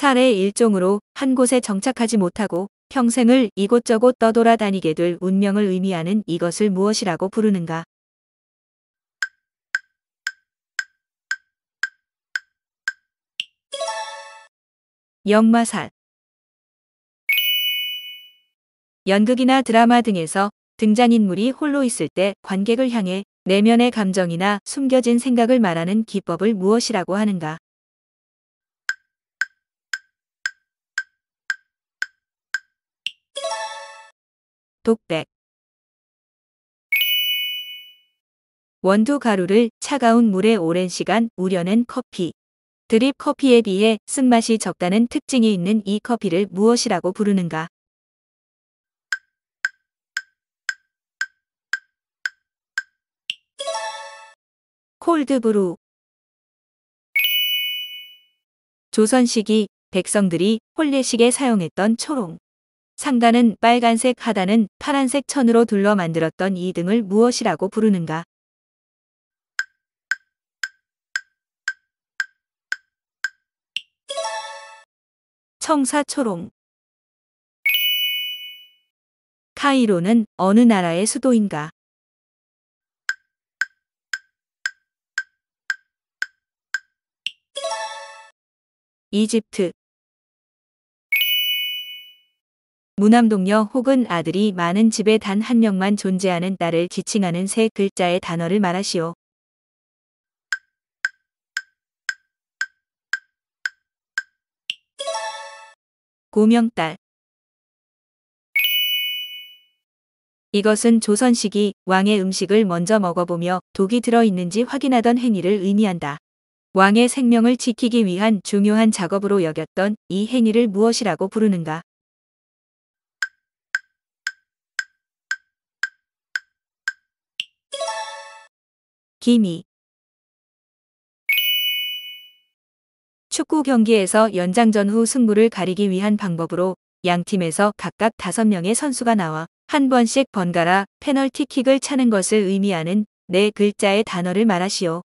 사의 일종으로 한 곳에 정착하지 못하고 평생을 이곳저곳 떠돌아다니게 될 운명을 의미하는 이것을 무엇이라고 부르는가? 영마살 연극이나 드라마 등에서 등장인물이 홀로 있을 때 관객을 향해 내면의 감정이나 숨겨진 생각을 말하는 기법을 무엇이라고 하는가? 독백 원두 가루를 차가운 물에 오랜 시간 우려낸 커피. 드립 커피에 비해 쓴맛이 적다는 특징이 있는 이 커피를 무엇이라고 부르는가? 콜드브루 조선시기 백성들이 홀례식에 사용했던 초롱. 상단은 빨간색 하단은 파란색 천으로 둘러 만들었던 이 등을 무엇이라고 부르는가? 청사초롱 카이로는 어느 나라의 수도인가? 이집트 무남동녀 혹은 아들이 많은 집에 단 한 명만 존재하는 딸을 지칭하는 세 글자의 단어를 말하시오. 고명딸 이것은 조선시기 왕의 음식을 먼저 먹어보며 독이 들어있는지 확인하던 행위를 의미한다. 왕의 생명을 지키기 위한 중요한 작업으로 여겼던 이 행위를 무엇이라고 부르는가? 김이 축구 경기에서 연장전 후 승부를 가리기 위한 방법으로 양 팀에서 각각 5명의 선수가 나와 한 번씩 번갈아 페널티킥을 차는 것을 의미하는 네 글자의 단어를 말하시오.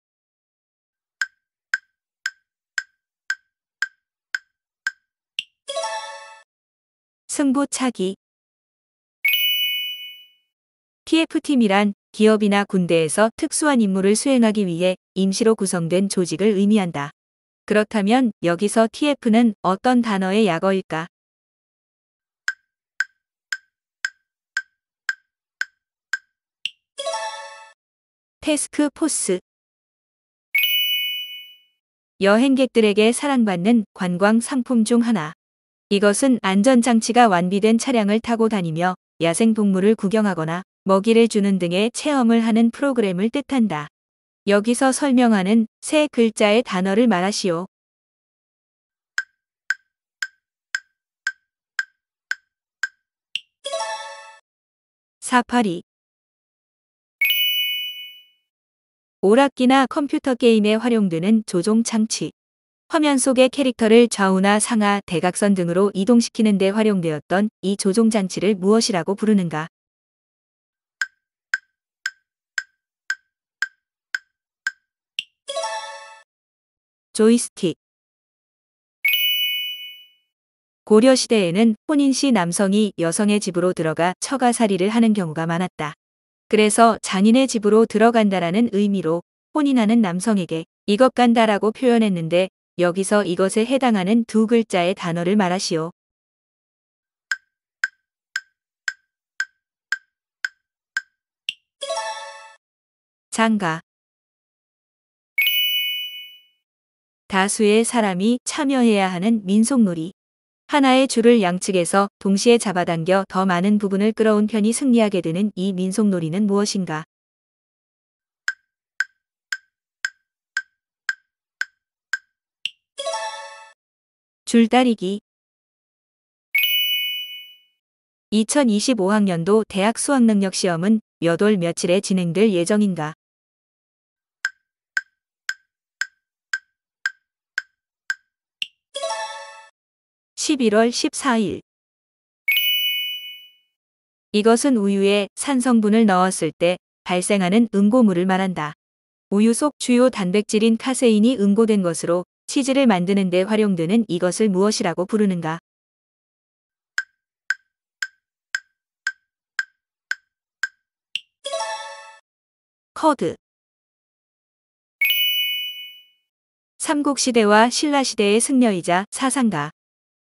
승부차기 TF팀이란 기업이나 군대에서 특수한 임무를 수행하기 위해 임시로 구성된 조직을 의미한다. 그렇다면 여기서 TF는 어떤 단어의 약어일까? 테스크 포스 여행객들에게 사랑받는 관광 상품 중 하나. 이것은 안전장치가 완비된 차량을 타고 다니며 야생동물을 구경하거나 먹이를 주는 등의 체험을 하는 프로그램을 뜻한다. 여기서 설명하는 세 글자의 단어를 말하시오. 사파리 오락기나 컴퓨터 게임에 활용되는 조종 장치 화면 속의 캐릭터를 좌우나 상하, 대각선 등으로 이동시키는 데 활용되었던 이 조종 장치를 무엇이라고 부르는가? 조이스틱 고려시대에는 혼인시 남성이 여성의 집으로 들어가 처가살이를 하는 경우가 많았다. 그래서 장인의 집으로 들어간다라는 의미로 혼인하는 남성에게 이것 간다라고 표현했는데 여기서 이것에 해당하는 두 글자의 단어를 말하시오. 장가 다수의 사람이 참여해야 하는 민속놀이. 하나의 줄을 양측에서 동시에 잡아당겨 더 많은 부분을 끌어온 편이 승리하게 되는 이 민속놀이는 무엇인가? 줄다리기 2025학년도 대학 수학능력시험은 몇월 며칠에 진행될 예정인가? 11월 14일 이것은 우유에 산성분을 넣었을 때 발생하는 응고물을 말한다. 우유 속 주요 단백질인 카세인이 응고된 것으로 치즈를 만드는 데 활용되는 이것을 무엇이라고 부르는가? 커드 삼국시대와 신라시대의 승려이자 사상가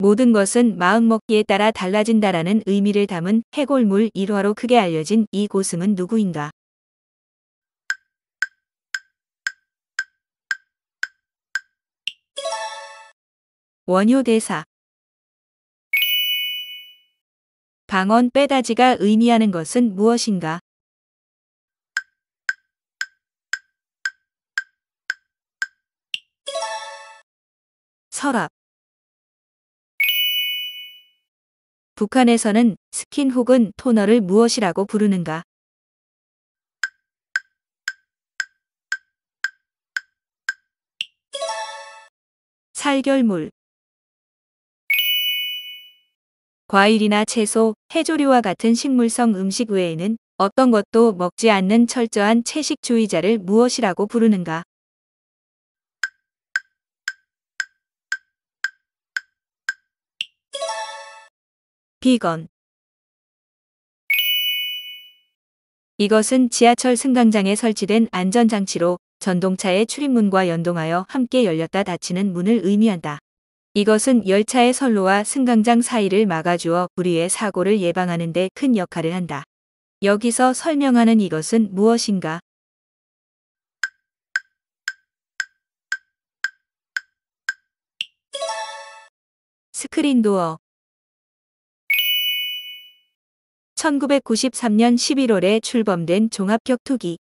모든 것은 마음먹기에 따라 달라진다라는 의미를 담은 해골물 1화로 크게 알려진 이 고승은 누구인가? 원효대사 방언 빼다지가 의미하는 것은 무엇인가? 서랍 북한에서는 스킨 혹은 토너를 무엇이라고 부르는가? 살결물 과일이나 채소, 해조류와 같은 식물성 음식 외에는 어떤 것도 먹지 않는 철저한 채식주의자를 무엇이라고 부르는가? 비건 이것은 지하철 승강장에 설치된 안전장치로 전동차의 출입문과 연동하여 함께 열렸다 닫히는 문을 의미한다. 이것은 열차의 선로와 승강장 사이를 막아주어 불의의 사고를 예방하는 데 큰 역할을 한다. 여기서 설명하는 이것은 무엇인가? 스크린 도어 1993년 11월에 출범된 종합격투기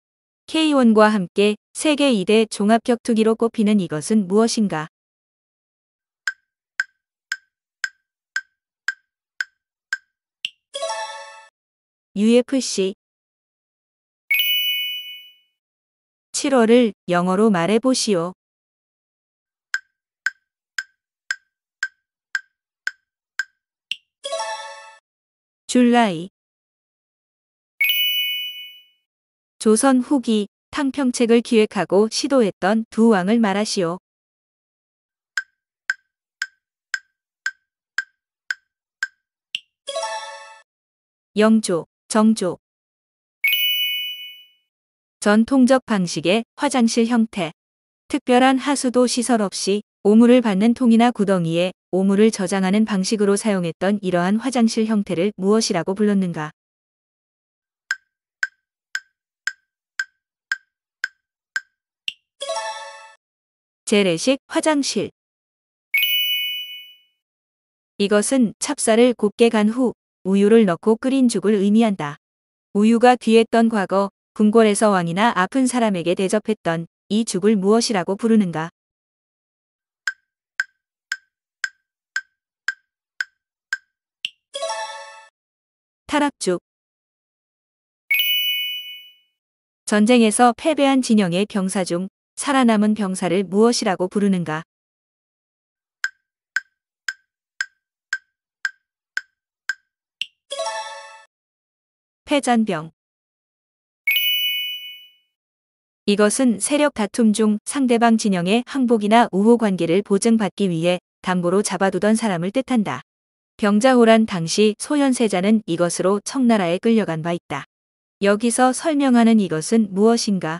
K1과 함께 세계 2대 종합격투기로 꼽히는 이것은 무엇인가? UFC 7월을 영어로 말해보시오. 줄라이 조선 후기 탕평책을 기획하고 시도했던 두 왕을 말하시오. 영조, 정조 전통적 방식의 화장실 형태 특별한 하수도 시설 없이 오물을 받는 통이나 구덩이에 오물을 저장하는 방식으로 사용했던 이러한 화장실 형태를 무엇이라고 불렀는가? 재래식 화장실 이것은 찹쌀을 곱게 간 후 우유를 넣고 끓인 죽을 의미한다. 우유가 귀했던 과거 궁궐에서 왕이나 아픈 사람에게 대접했던 이 죽을 무엇이라고 부르는가? 타락죽 전쟁에서 패배한 진영의 병사 중 살아남은 병사를 무엇이라고 부르는가? 패잔병 이것은 세력 다툼 중 상대방 진영의 항복이나 우호 관계를 보증받기 위해 담보로 잡아두던 사람을 뜻한다. 병자호란 당시 소현세자는 이것으로 청나라에 끌려간 바 있다. 여기서 설명하는 이것은 무엇인가?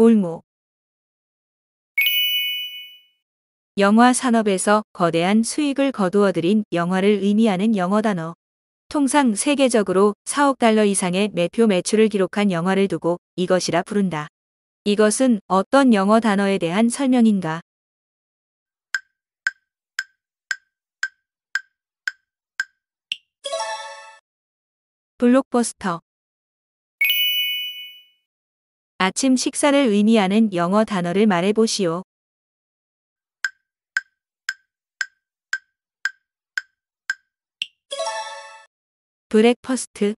골목 영화 산업에서 거대한 수익을 거두어들인 영화를 의미하는 영어 단어. 통상 세계적으로 4억 달러 이상의 매표 매출을 기록한 영화를 두고 이것이라 부른다. 이것은 어떤 영어 단어에 대한 설명인가? 블록버스터 아침 식사를 의미하는 영어 단어를 말해보시오. 브렉퍼스트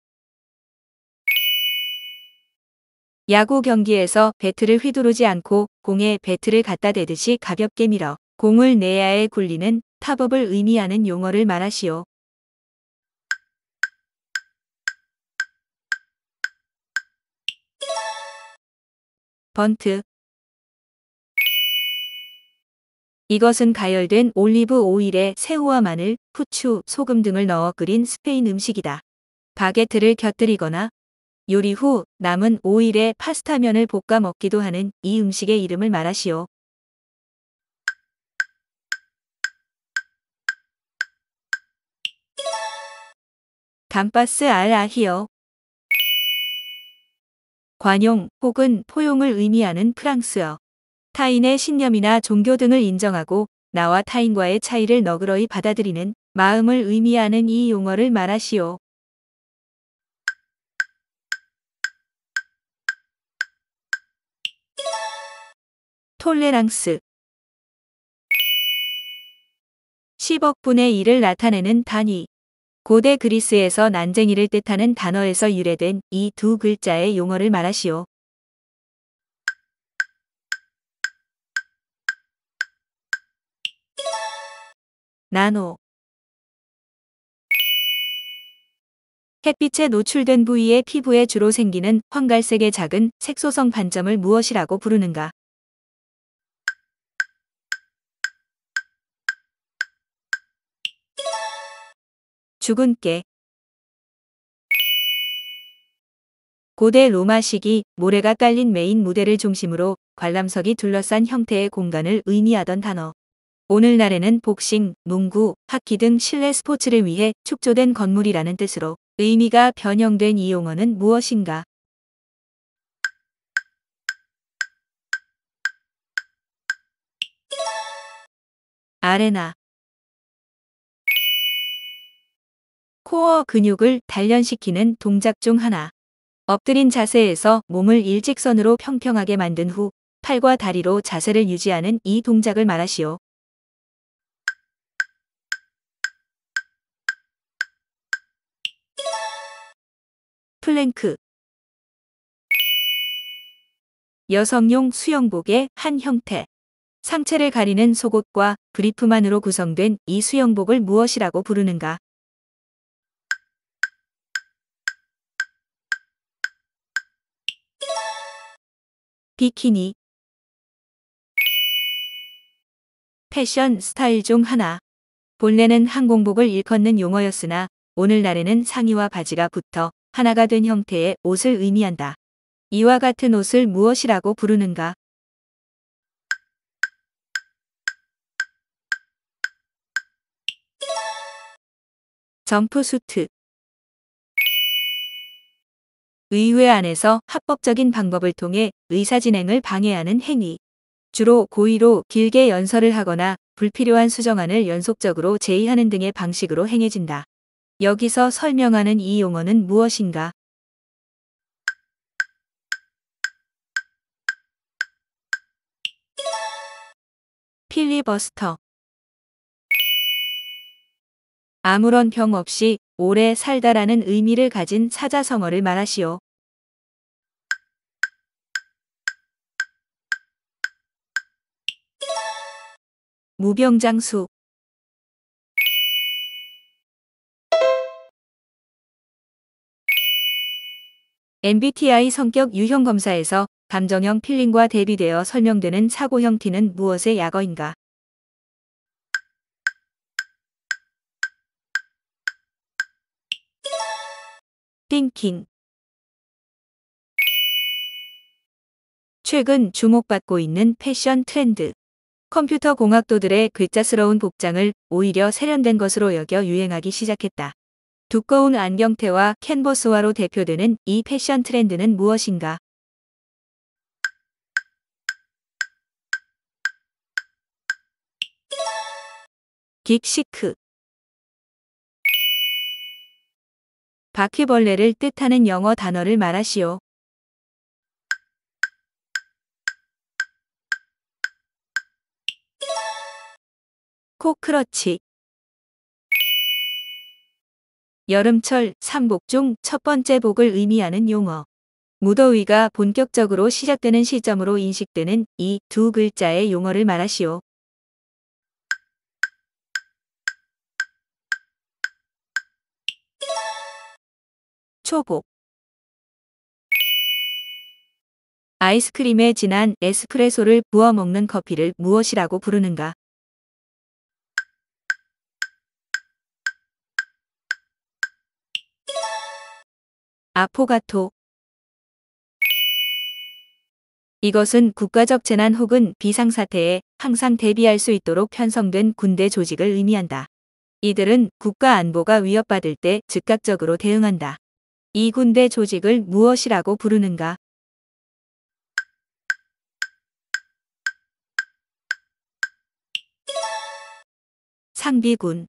야구 경기에서 배트를 휘두르지 않고 공에 배트를 갖다 대듯이 가볍게 밀어 공을 내야에 굴리는 탑업을 의미하는 용어를 말하시오. 번트 이것은 가열된 올리브 오일에 새우와 마늘, 후추, 소금 등을 넣어 끓인 스페인 음식이다. 바게트를 곁들이거나 요리 후 남은 오일에 파스타면을 볶아 먹기도 하는 이 음식의 이름을 말하시오. 감파스 알 아히요. 관용 혹은 포용을 의미하는 프랑스어. 타인의 신념이나 종교 등을 인정하고 나와 타인과의 차이를 너그러이 받아들이는 마음을 의미하는 이 용어를 말하시오. 톨레랑스 10억분의 1을 나타내는 단위 고대 그리스에서 난쟁이를 뜻하는 단어에서 유래된 이 두 글자의 용어를 말하시오. 나노 햇빛에 노출된 부위의 피부에 주로 생기는 황갈색의 작은 색소성 반점을 무엇이라고 부르는가? 죽은 깨 고대 로마 시기 모래가 깔린 메인 무대를 중심으로 관람석이 둘러싼 형태의 공간을 의미하던 단어. 오늘날에는 복싱, 농구, 하키 등 실내 스포츠를 위해 축조된 건물이라는 뜻으로 의미가 변형된 이 용어는 무엇인가? 아레나 코어 근육을 단련시키는 동작 중 하나. 엎드린 자세에서 몸을 일직선으로 평평하게 만든 후 팔과 다리로 자세를 유지하는 이 동작을 말하시오. 플랭크 여성용 수영복의 한 형태 상체를 가리는 속옷과 브리프만으로 구성된 이 수영복을 무엇이라고 부르는가? 비키니 패션 스타일 중 하나 본래는 항공복을 일컫는 용어였으나 오늘날에는 상의와 바지가 붙어 하나가 된 형태의 옷을 의미한다. 이와 같은 옷을 무엇이라고 부르는가? 점프수트 의회 안에서 합법적인 방법을 통해 의사진행을 방해하는 행위. 주로 고의로 길게 연설을 하거나 불필요한 수정안을 연속적으로 제의하는 등의 방식으로 행해진다. 여기서 설명하는 이 용어는 무엇인가? 필리버스터 아무런 병 없이 오래 살다라는 의미를 가진 사자성어를 말하시오. 무병장수 MBTI 성격 유형 검사에서 감정형 필링과 대비되어 설명되는 사고형 T는 무엇의 약어인가? thinking. 최근 주목받고 있는 패션 트렌드. 컴퓨터 공학도들의 괴짜스러운 복장을 오히려 세련된 것으로 여겨 유행하기 시작했다. 두꺼운 안경테와 캔버스화로 대표되는 이 패션 트렌드는 무엇인가? 빅시크 바퀴벌레를 뜻하는 영어 단어를 말하시오. 코크러치 여름철 삼복 중 첫 번째 복을 의미하는 용어. 무더위가 본격적으로 시작되는 시점으로 인식되는 이 두 글자의 용어를 말하시오. 초복 아이스크림에 진한 에스프레소를 부어 먹는 커피를 무엇이라고 부르는가? 아포가토 이것은 국가적 재난 혹은 비상사태에 항상 대비할 수 있도록 편성된 군대 조직을 의미한다. 이들은 국가 안보가 위협받을 때 즉각적으로 대응한다. 이 군대 조직을 무엇이라고 부르는가? 상비군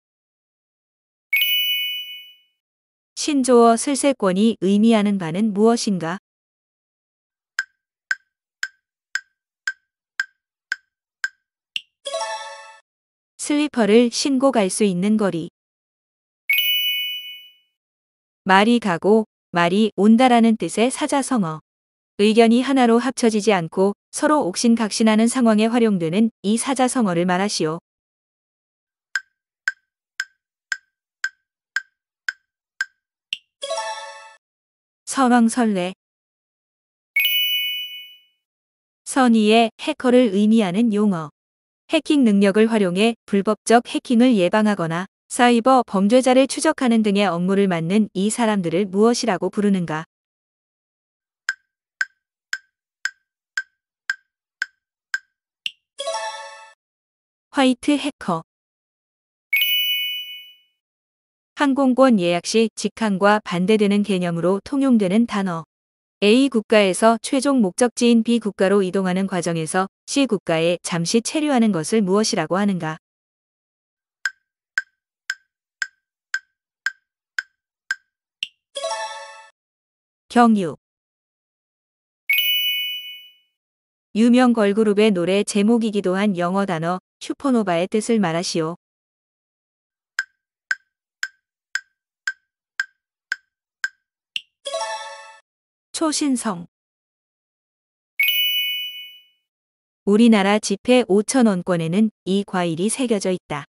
신조어 슬세권이 의미하는 바는 무엇인가? 슬리퍼를 신고 갈 수 있는 거리 말이 가고 말이 온다라는 뜻의 사자성어. 의견이 하나로 합쳐지지 않고 서로 옥신각신하는 상황에 활용되는 이 사자성어를 말하시오. 선왕설래 선의의 해커를 의미하는 용어. 해킹 능력을 활용해 불법적 해킹을 예방하거나 사이버 범죄자를 추적하는 등의 업무를 맡는 이 사람들을 무엇이라고 부르는가? 화이트 해커 항공권 예약 시 직항과 반대되는 개념으로 통용되는 단어 A 국가에서 최종 목적지인 B 국가로 이동하는 과정에서 C 국가에 잠시 체류하는 것을 무엇이라고 하는가? 경유 유명 걸그룹의 노래 제목이기도 한 영어 단어 슈퍼노바의 뜻을 말하시오. 초신성 우리나라 지폐 5천원권에는 이 과일이 새겨져 있다.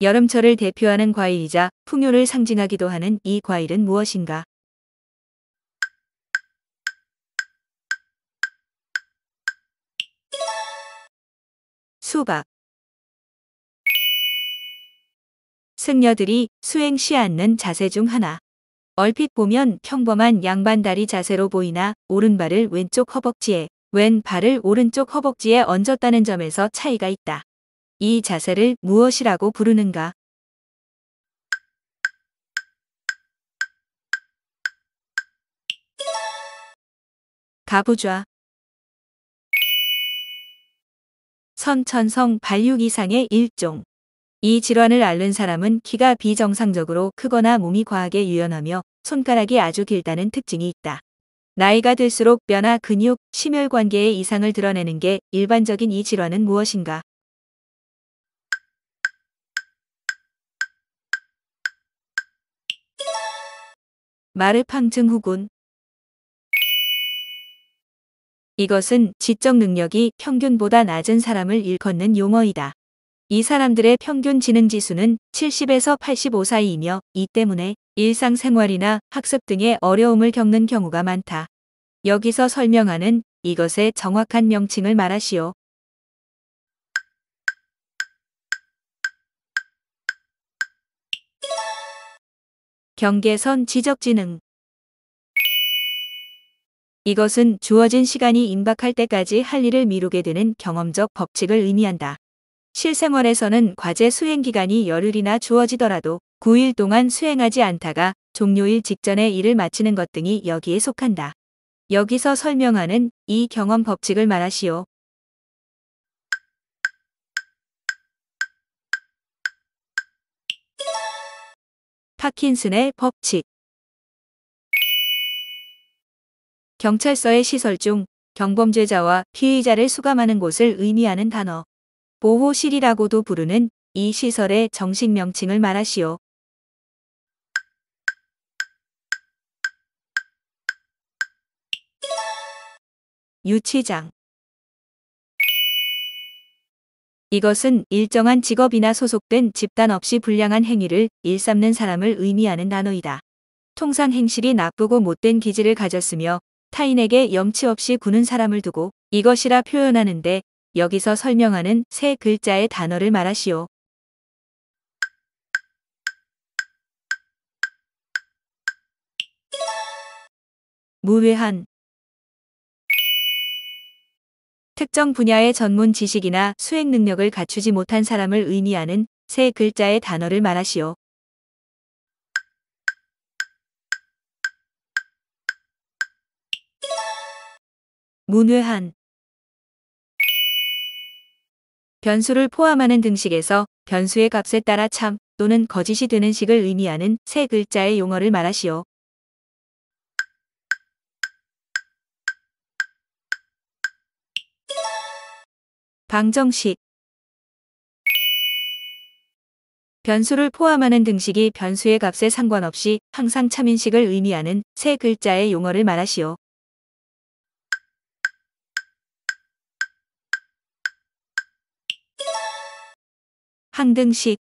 여름철을 대표하는 과일이자 풍요를 상징하기도 하는 이 과일은 무엇인가? 수박 승려들이 수행시 않는 자세 중 하나. 얼핏 보면 평범한 양반다리 자세로 보이나 오른발을 왼쪽 허벅지에, 왼발을 오른쪽 허벅지에 얹었다는 점에서 차이가 있다. 이 자세를 무엇이라고 부르는가? 가부좌 선천성 발육 이상의 일종. 이 질환을 앓는 사람은 키가 비정상적으로 크거나 몸이 과하게 유연하며 손가락이 아주 길다는 특징이 있다. 나이가 들수록 뼈나 근육, 심혈 관계의 이상을 드러내는 게 일반적인 이 질환은 무엇인가? 마르팡증후군 이것은 지적 능력이 평균보다 낮은 사람을 일컫는 용어이다. 이 사람들의 평균 지능지수는 70에서 85 사이이며 이 때문에 일상생활이나 학습 등의 어려움을 겪는 경우가 많다. 여기서 설명하는 이것의 정확한 명칭을 말하시오. 경계선 지적지능 이것은 주어진 시간이 임박할 때까지 할 일을 미루게 되는 경험적 법칙을 의미한다. 실생활에서는 과제 수행 기간이 열흘이나 주어지더라도 9일 동안 수행하지 않다가 종료일 직전에 일을 마치는 것 등이 여기에 속한다. 여기서 설명하는 이 경험 법칙을 말하시오. 파킨슨의 법칙 경찰서의 시설 중 경범죄자와 피의자를 수감하는 곳을 의미하는 단어 보호실이라고도 부르는 이 시설의 정식 명칭을 말하시오. 유치장 이것은 일정한 직업이나 소속된 집단 없이 불량한 행위를 일삼는 사람을 의미하는 단어이다. 통상 행실이 나쁘고 못된 기질을 가졌으며 타인에게 염치 없이 구는 사람을 두고 이것이라 표현하는데 여기서 설명하는 세 글자의 단어를 말하시오. 무외한 특정 분야의 전문 지식이나 수행 능력을 갖추지 못한 사람을 의미하는 세 글자의 단어를 말하시오. 문외한 변수를 포함하는 등식에서 변수의 값에 따라 참 또는 거짓이 되는 식을 의미하는 세 글자의 용어를 말하시오. 방정식 변수를 포함하는 등식이 변수의 값에 상관없이 항상 참인식을 의미하는 세 글자의 용어를 말하시오. 한등식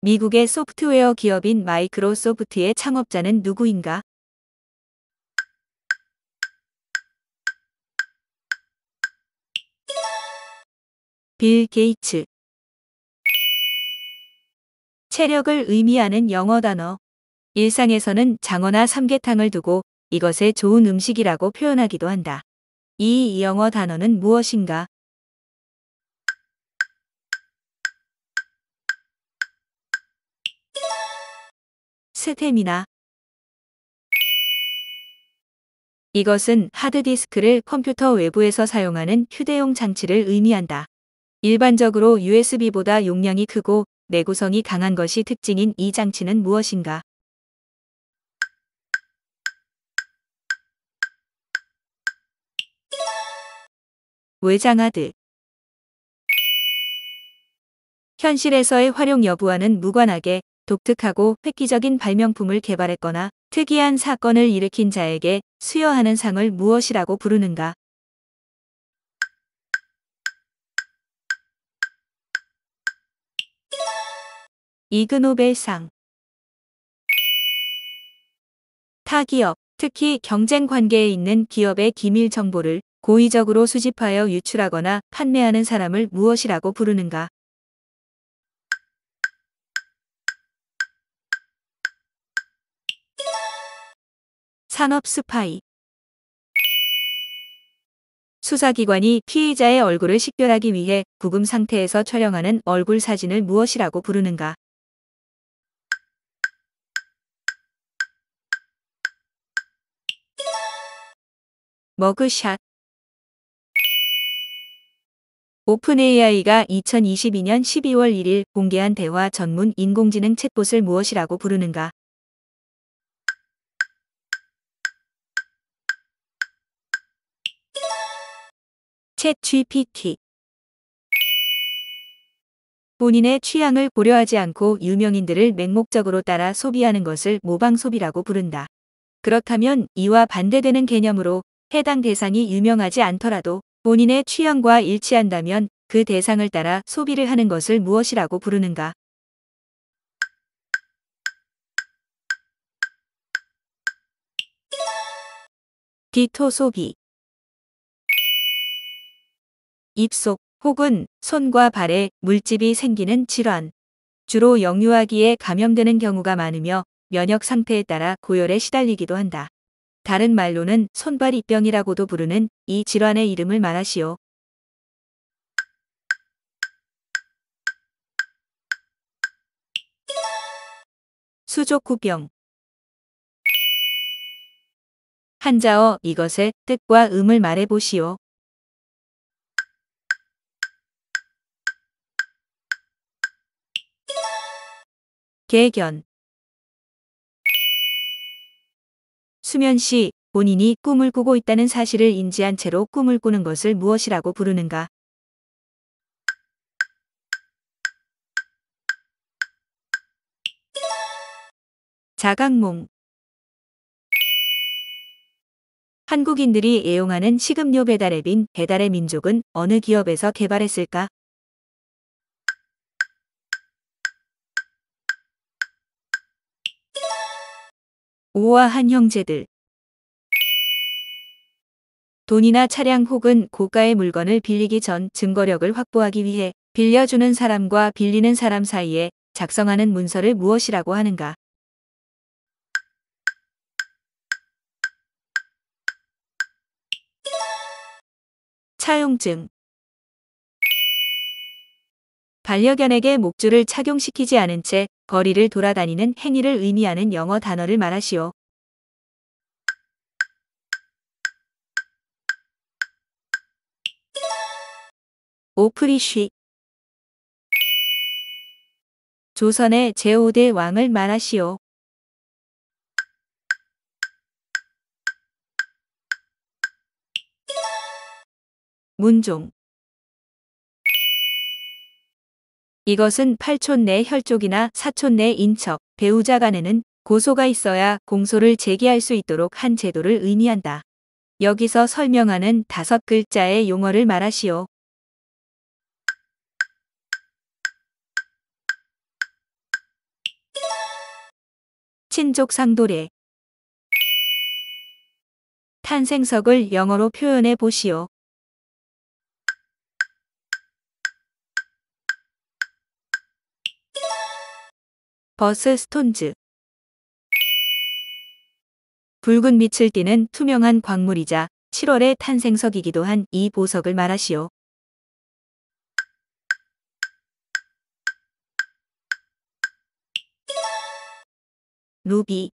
미국의 소프트웨어 기업인 마이크로소프트의 창업자는 누구인가? 빌 게이츠 체력을 의미하는 영어 단어 일상에서는 장어나 삼계탕을 두고 이것에 좋은 음식이라고 표현하기도 한다. 이 영어 단어는 무엇인가? 시스템이나 이것은 하드디스크를 컴퓨터 외부에서 사용하는 휴대용 장치를 의미한다. 일반적으로 USB보다 용량이 크고 내구성이 강한 것이 특징인 이 장치는 무엇인가? 외장하드 현실에서의 활용 여부와는 무관하게 독특하고 획기적인 발명품을 개발했거나 특이한 사건을 일으킨 자에게 수여하는 상을 무엇이라고 부르는가? 이그노벨상 타기업, 특히 경쟁 관계에 있는 기업의 기밀 정보를 고의적으로 수집하여 유출하거나 판매하는 사람을 무엇이라고 부르는가? 산업 스파이 수사기관이 피의자의 얼굴을 식별하기 위해 구금 상태에서 촬영하는 얼굴 사진을 무엇이라고 부르는가? 머그샷 오픈AI가 2022년 12월 1일 공개한 대화 전문 인공지능 챗봇을 무엇이라고 부르는가? 챗 GPT 본인의 취향을 고려하지 않고 유명인들을 맹목적으로 따라 소비하는 것을 모방 소비라고 부른다. 그렇다면 이와 반대되는 개념으로 해당 대상이 유명하지 않더라도 본인의 취향과 일치한다면 그 대상을 따라 소비를 하는 것을 무엇이라고 부르는가? 디토 소비 입속 혹은 손과 발에 물집이 생기는 질환. 주로 영유아기에 감염되는 경우가 많으며 면역 상태에 따라 고열에 시달리기도 한다. 다른 말로는 손발이병이라고도 부르는 이 질환의 이름을 말하시오. 수족구병 한자어 이것의 뜻과 음을 말해보시오. 개견 수면 시 본인이 꿈을 꾸고 있다는 사실을 인지한 채로 꿈을 꾸는 것을 무엇이라고 부르는가? 자각몽 한국인들이 애용하는 식음료 배달 앱인 배달의 민족은 어느 기업에서 개발했을까? 우아한 형제들 돈이나 차량 혹은 고가의 물건을 빌리기 전 증거력을 확보하기 위해 빌려주는 사람과 빌리는 사람 사이에 작성하는 문서를 무엇이라고 하는가? 차용증 반려견에게 목줄을 착용시키지 않은 채 거리를 돌아다니는 행위를 의미하는 영어 단어를 말하시오. 오프리쉬 조선의 제5대 왕을 말하시오. 문종 이것은 8촌 내 혈족이나 4촌 내 인척, 배우자 간에는 고소가 있어야 공소를 제기할 수 있도록 한 제도를 의미한다. 여기서 설명하는 다섯 글자의 용어를 말하시오. 친족 상도례 탄생석을 영어로 표현해 보시오. 버스 스톤즈 붉은 빛을 띠는 투명한 광물이자 7월의 탄생석이기도 한 이 보석을 말하시오. 루비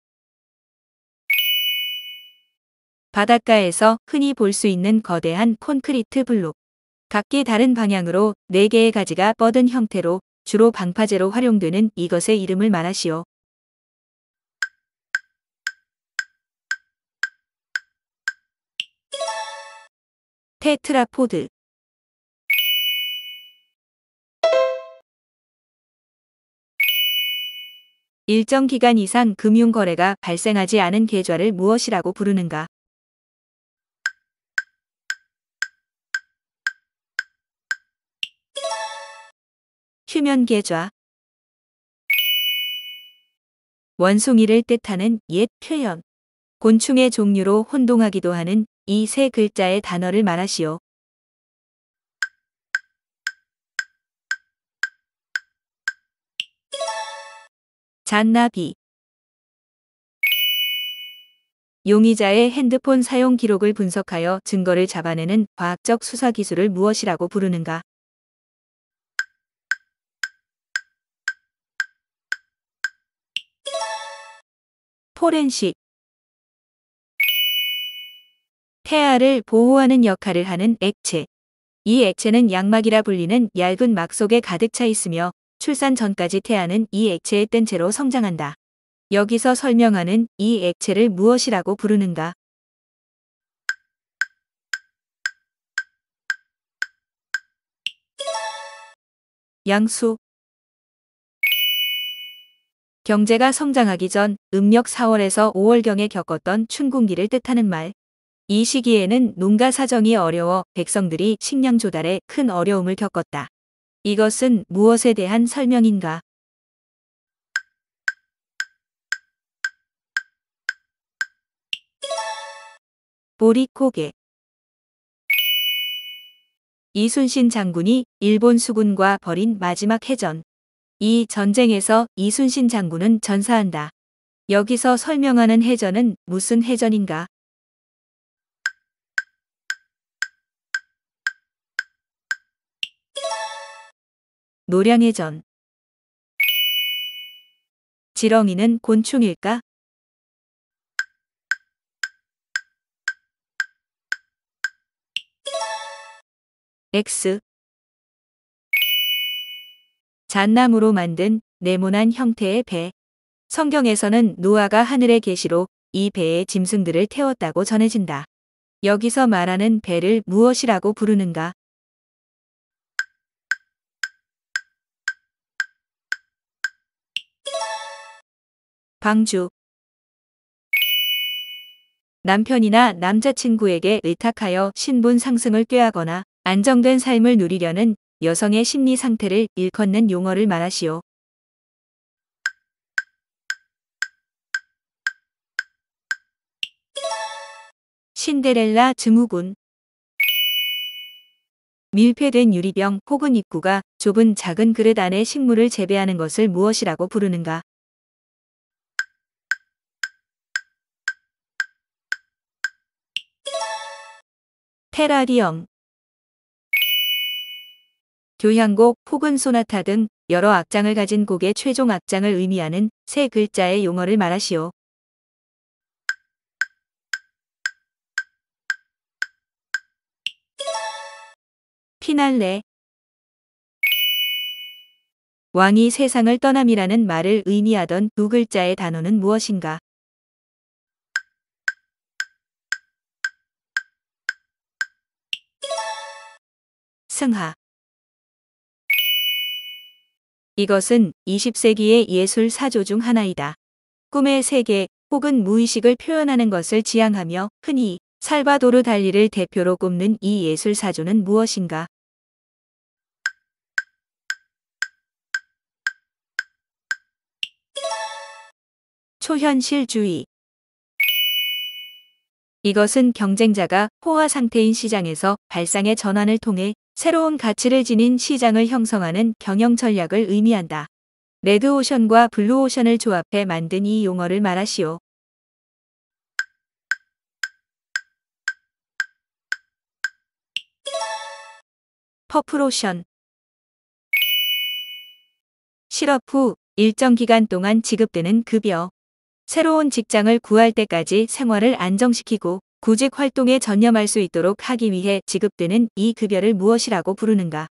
바닷가에서 흔히 볼 수 있는 거대한 콘크리트 블록. 각기 다른 방향으로 4개의 가지가 뻗은 형태로 주로 방파제로 활용되는 이것의 이름을 말하시오. 테트라포드 일정 기간 이상 금융거래가 발생하지 않은 계좌를 무엇이라고 부르는가? 휴면 계좌 원숭이를 뜻하는 옛 표현 곤충의 종류로 혼동하기도 하는 이 세 글자의 단어를 말하시오. 잔나비 용의자의 핸드폰 사용 기록을 분석하여 증거를 잡아내는 과학적 수사 기술을 무엇이라고 부르는가? 포렌식 태아를 보호하는 역할을 하는 액체 이 액체는 양막이라 불리는 얇은 막 속에 가득 차 있으며 출산 전까지 태아는 이 액체에 뜬 채로 성장한다. 여기서 설명하는 이 액체를 무엇이라고 부르는가? 양수 경제가 성장하기 전 음력 4월에서 5월경에 겪었던 춘궁기를 뜻하는 말. 이 시기에는 농가 사정이 어려워 백성들이 식량 조달에 큰 어려움을 겪었다. 이것은 무엇에 대한 설명인가? 보리코게 이순신 장군이 일본 수군과 벌인 마지막 해전 이 전쟁에서 이순신 장군은 전사한다. 여기서 설명하는 해전은 무슨 해전인가? 노량해전 지렁이는 곤충일까? 엑스 잔나무로 만든 네모난 형태의 배. 성경에서는 노아가 하늘의 계시로 이 배에 짐승들을 태웠다고 전해진다. 여기서 말하는 배를 무엇이라고 부르는가? 방주 남편이나 남자친구에게 의탁하여 신분 상승을 꾀하거나 안정된 삶을 누리려는 여성의 심리 상태를 일컫는 용어를 말하시오. 신데렐라 증후군 밀폐된 유리병 혹은 입구가 좁은 작은 그릇 안에 식물을 재배하는 것을 무엇이라고 부르는가? 테라리엄 교향곡 혹은 소나타 등 여러 악장을 가진 곡의 최종 악장을 의미하는 세 글자의 용어를 말하시오. 피날레 왕이 세상을 떠남이라는 말을 의미하던 두 글자의 단어는 무엇인가? 승하 이것은 20세기의 예술 사조 중 하나이다. 꿈의 세계 혹은 무의식을 표현하는 것을 지향하며 흔히 살바도르 달리를 대표로 꼽는 이 예술 사조는 무엇인가? 초현실주의 이것은 경쟁자가 포화 상태인 시장에서 발상의 전환을 통해 새로운 가치를 지닌 시장을 형성하는 경영 전략을 의미한다. 레드오션과 블루오션을 조합해 만든 이 용어를 말하시오. 퍼프로션 실업 후 일정 기간 동안 지급되는 급여 새로운 직장을 구할 때까지 생활을 안정시키고 구직 활동에 전념할 수 있도록 하기 위해 지급되는 이 급여를 무엇이라고 부르는가?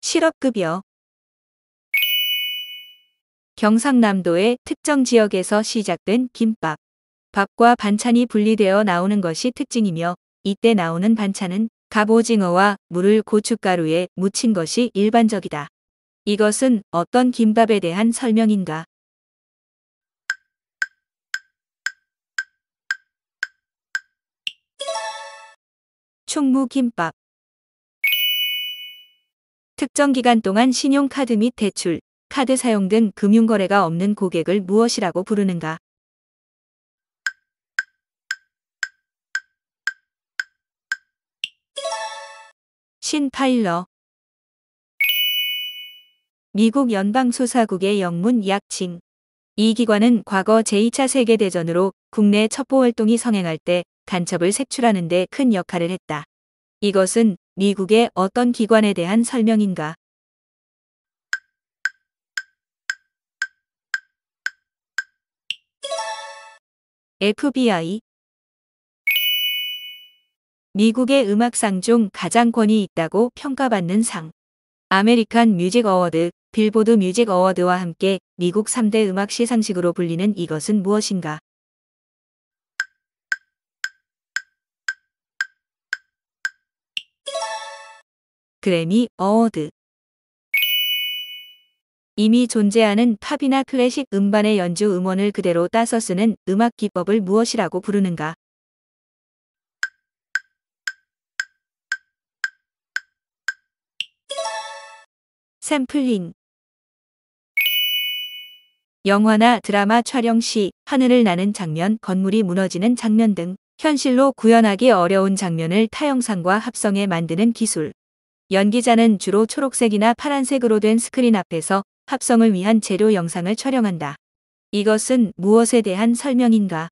실업급여 경상남도의 특정 지역에서 시작된 김밥. 밥과 반찬이 분리되어 나오는 것이 특징이며 이때 나오는 반찬은 갑오징어와 물을 고춧가루에 묻힌 것이 일반적이다. 이것은 어떤 김밥에 대한 설명인가? 충무김밥 특정 기간 동안 신용카드 및 대출, 카드 사용 등 금융거래가 없는 고객을 무엇이라고 부르는가? 신파일러 미국 연방수사국의 영문 약칭. 이 기관은 과거 제2차 세계대전으로 국내 첩보활동이 성행할 때 간첩을 색출하는 데 큰 역할을 했다. 이것은 미국의 어떤 기관에 대한 설명인가? FBI 미국의 음악상 중 가장 권위 있다고 평가받는 상 아메리칸 뮤직 어워드 빌보드 뮤직 어워드와 함께 미국 3대 음악 시상식으로 불리는 이것은 무엇인가? 그래미 어워드 이미 존재하는 팝이나 클래식 음반의 연주 음원을 그대로 따서 쓰는 음악 기법을 무엇이라고 부르는가? 샘플링 영화나 드라마 촬영 시 하늘을 나는 장면, 건물이 무너지는 장면 등 현실로 구현하기 어려운 장면을 타영상과 합성해 만드는 기술. 연기자는 주로 초록색이나 파란색으로 된 스크린 앞에서 합성을 위한 재료 영상을 촬영한다. 이것은 무엇에 대한 설명인가?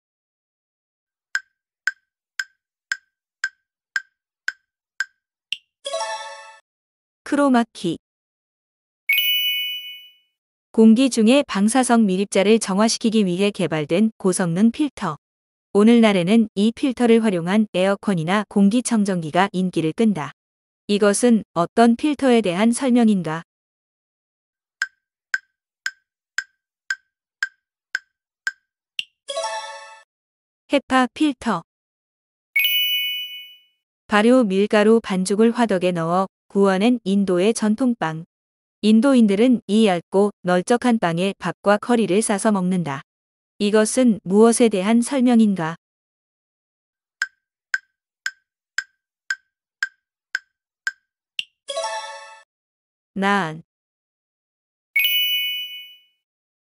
크로마키 공기 중에 방사성 밀입자를 정화시키기 위해 개발된 고성능 필터. 오늘날에는 이 필터를 활용한 에어컨이나 공기청정기가 인기를 끈다. 이것은 어떤 필터에 대한 설명인가? 헤파 필터 발효 밀가루 반죽을 화덕에 넣어 구워낸 인도의 전통빵 인도인들은 이 얇고 널쩍한 빵에 밥과 커리를 싸서 먹는다. 이것은 무엇에 대한 설명인가? 난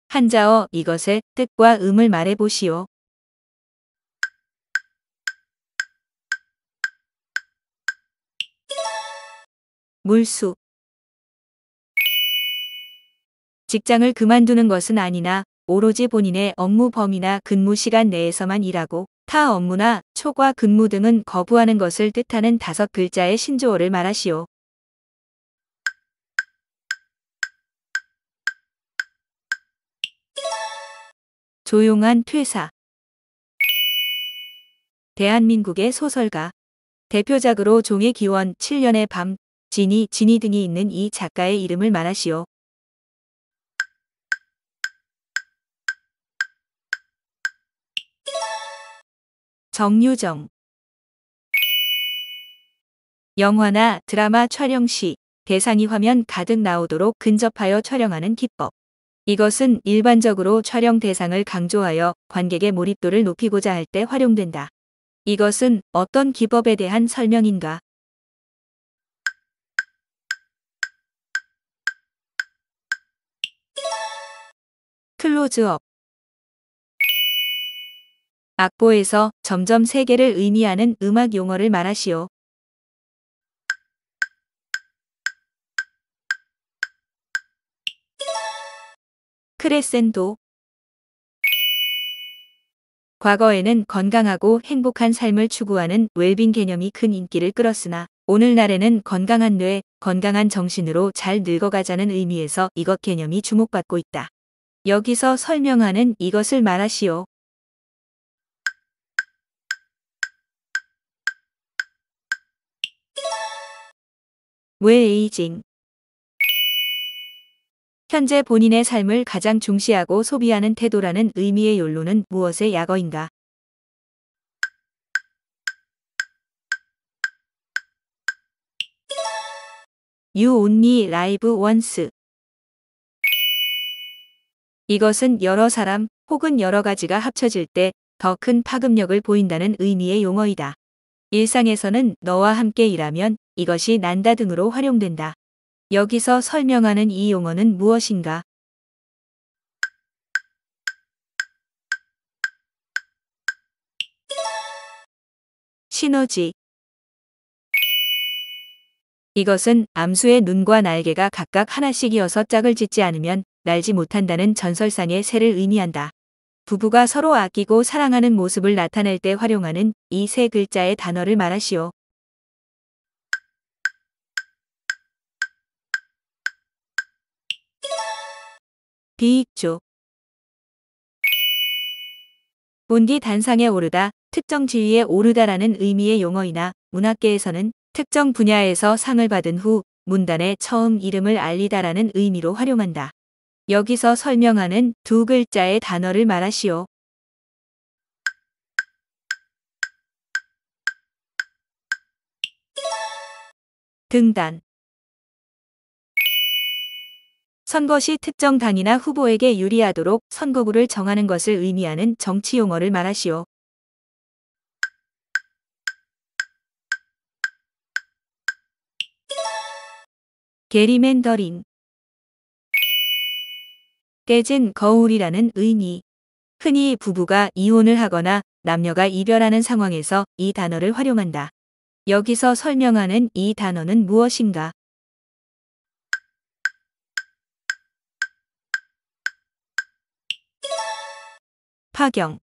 한자어 이것의 뜻과 음을 말해보시오. 물수 직장을 그만두는 것은 아니나 오로지 본인의 업무 범위나 근무 시간 내에서만 일하고 타 업무나 초과 근무 등은 거부하는 것을 뜻하는 다섯 글자의 신조어를 말하시오. 조용한 퇴사 대한민국의 소설가 대표작으로 종의 기원 7년의 밤, 진이, 진이 등이 있는 이 작가의 이름을 말하시오. 정유정 영화나 드라마 촬영 시 대상이 화면 가득 나오도록 근접하여 촬영하는 기법. 이것은 일반적으로 촬영 대상을 강조하여 관객의 몰입도를 높이고자 할 때 활용된다. 이것은 어떤 기법에 대한 설명인가? 클로즈업 악보에서 점점 세계를 의미하는 음악 용어를 말하시오. 크레센도 과거에는 건강하고 행복한 삶을 추구하는 웰빙 개념이 큰 인기를 끌었으나 오늘날에는 건강한 뇌, 건강한 정신으로 잘 늙어가자는 의미에서 이것 개념이 주목받고 있다. 여기서 설명하는 이것을 말하시오. 웰에이징 현재 본인의 삶을 가장 중시하고 소비하는 태도라는 의미의 욜로는 무엇의 약어인가? You only l 이것은 여러 사람 혹은 여러 가지가 합쳐질 때 더 큰 파급력을 보인다는 의미의 용어이다. 일상에서는 너와 함께 일하면 이것이 난다 등으로 활용된다. 여기서 설명하는 이 용어는 무엇인가? 시너지 이것은 암수의 눈과 날개가 각각 하나씩 이어서 짝을 짓지 않으면 날지 못한다는 전설상의 새를 의미한다. 부부가 서로 아끼고 사랑하는 모습을 나타낼 때 활용하는 이 세 글자의 단어를 말하시오. 비익조 본디 단상에 오르다, 특정 지위에 오르다라는 의미의 용어이나 문학계에서는 특정 분야에서 상을 받은 후 문단에 처음 이름을 알리다라는 의미로 활용한다. 여기서 설명하는 두 글자의 단어를 말하시오. 등단 선거 시 특정 당이나 후보에게 유리하도록 선거구를 정하는 것을 의미하는 정치 용어를 말하시오. 게리맨더링 깨진 거울이라는 의미. 흔히 부부가 이혼을 하거나 남녀가 이별하는 상황에서 이 단어를 활용한다. 여기서 설명하는 이 단어는 무엇인가? 파경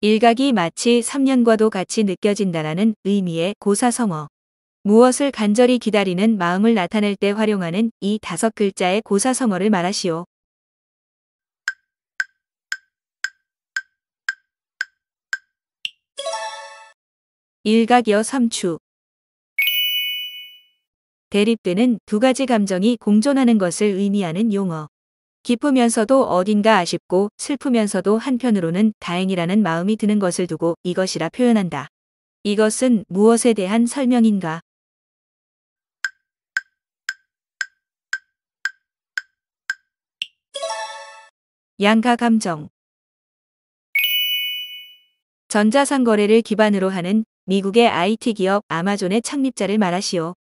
일각이 마치 3년과도 같이 느껴진다라는 의미의 고사성어 무엇을 간절히 기다리는 마음을 나타낼 때 활용하는 이 다섯 글자의 고사성어를 말하시오. 일각여 삼추 대립되는 두 가지 감정이 공존하는 것을 의미하는 용어. 기쁘면서도 어딘가 아쉽고 슬프면서도 한편으로는 다행이라는 마음이 드는 것을 두고 이것이라 표현한다. 이것은 무엇에 대한 설명인가? 양가 감정 전자상 거래를 기반으로 하는 미국의 IT 기업 아마존의 창립자를 말하시오.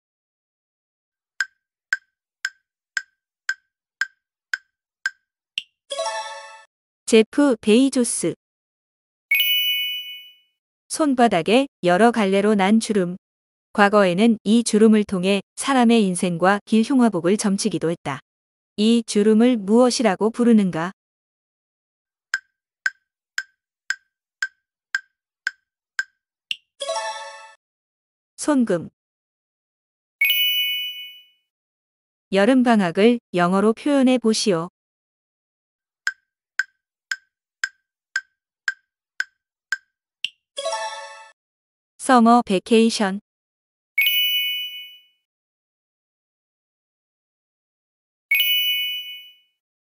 제프 베이조스 손바닥에 여러 갈래로 난 주름 과거에는 이 주름을 통해 사람의 인생과 길 흉화복을 점치기도 했다. 이 주름을 무엇이라고 부르는가? 손금 여름 방학을 영어로 표현해 보시오. 서머 베케이션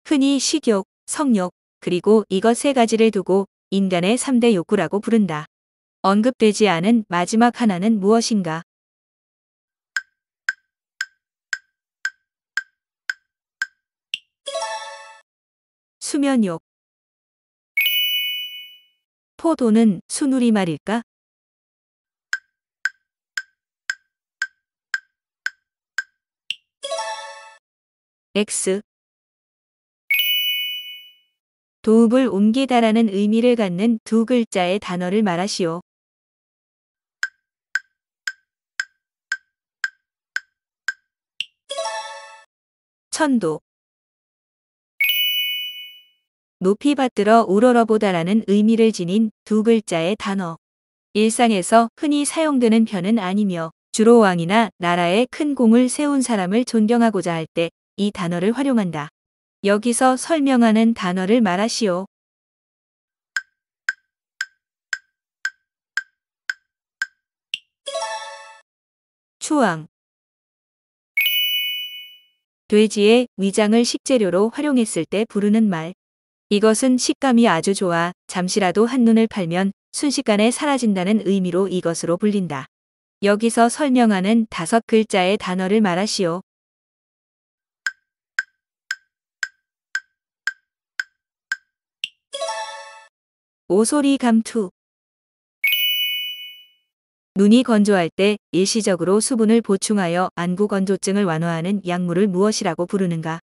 흔히 식욕, 성욕, 그리고 이것 세 가지를 두고 인간의 3대 욕구라고 부른다. 언급되지 않은 마지막 하나는 무엇인가? 수면욕 포도는 수누리말일까? X 도읍을 옮기다라는 의미를 갖는 두 글자의 단어를 말하시오. 천도 높이 받들어 우러러보다라는 의미를 지닌 두 글자의 단어. 일상에서 흔히 사용되는 편은 아니며 주로 왕이나 나라에 큰 공을 세운 사람을 존경하고자 할 때 이 단어를 활용한다. 여기서 설명하는 단어를 말하시오. 추앙 돼지의 위장을 식재료로 활용했을 때 부르는 말. 이것은 식감이 아주 좋아 잠시라도 한눈을 팔면 순식간에 사라진다는 의미로 이것으로 불린다. 여기서 설명하는 다섯 글자의 단어를 말하시오. 오소리 감투 눈이 건조할 때 일시적으로 수분을 보충하여 안구 건조증을 완화하는 약물을 무엇이라고 부르는가?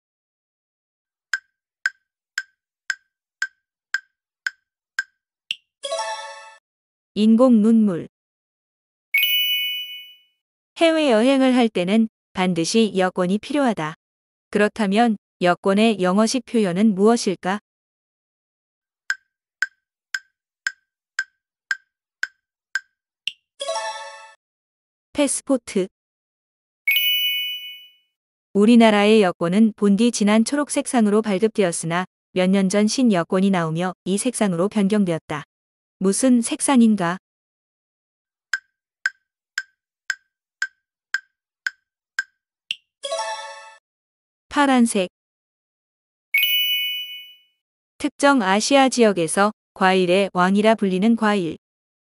인공 눈물 해외여행을 할 때는 반드시 여권이 필요하다. 그렇다면 여권의 영어식 표현은 무엇일까? 패스포트 우리나라의 여권은 본디 진한 초록 색상으로 발급되었으나 몇 년 전신 여권이 나오며 이 색상으로 변경되었다. 무슨 색상인가? 파란색 특정 아시아 지역에서 과일의 왕이라 불리는 과일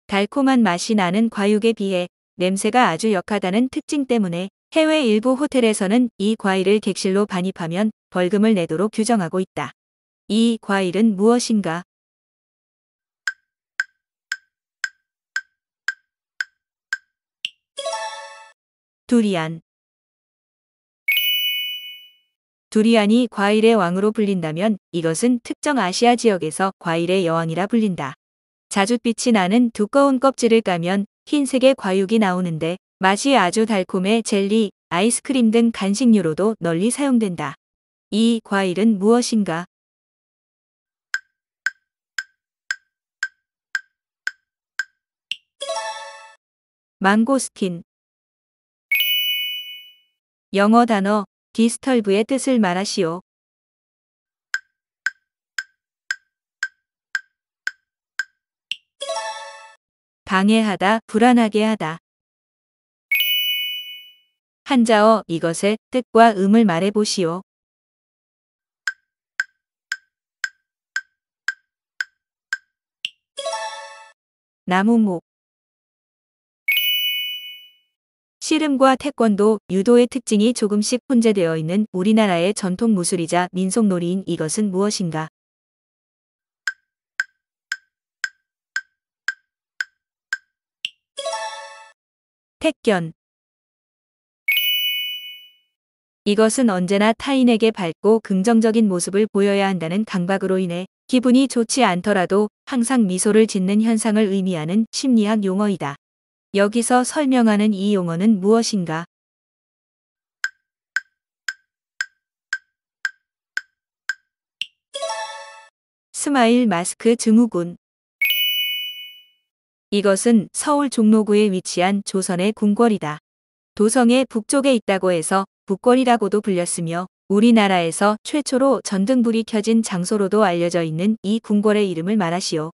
달콤한 맛이 나는 과육에 비해 냄새가 아주 역하다는 특징 때문에 해외 일부 호텔에서는 이 과일을 객실로 반입하면 벌금을 내도록 규정하고 있다. 이 과일은 무엇인가? 두리안 두리안이 과일의 왕으로 불린다면 이것은 특정 아시아 지역에서 과일의 여왕이라 불린다. 자줏빛이 나는 두꺼운 껍질을 까면 흰색의 과육이 나오는데 맛이 아주 달콤해 젤리, 아이스크림 등 간식류로도 널리 사용된다. 이 과일은 무엇인가? 망고스틴 영어 단어 디스털브의 뜻을 말하시오. 방해하다, 불안하게 하다. 한자어 이것의 뜻과 음을 말해보시오. 나무목 씨름과 태권도, 유도의 특징이 조금씩 혼재되어 있는 우리나라의 전통 무술이자 민속놀이인 이것은 무엇인가? 택견 이것은 언제나 타인에게 밝고 긍정적인 모습을 보여야 한다는 강박으로 인해 기분이 좋지 않더라도 항상 미소를 짓는 현상을 의미하는 심리학 용어이다. 여기서 설명하는 이 용어는 무엇인가? 스마일 마스크 증후군 이것은 서울 종로구에 위치한 조선의 궁궐이다. 도성의 북쪽에 있다고 해서 북궐이라고도 불렸으며 우리나라에서 최초로 전등불이 켜진 장소로도 알려져 있는 이 궁궐의 이름을 말하시오.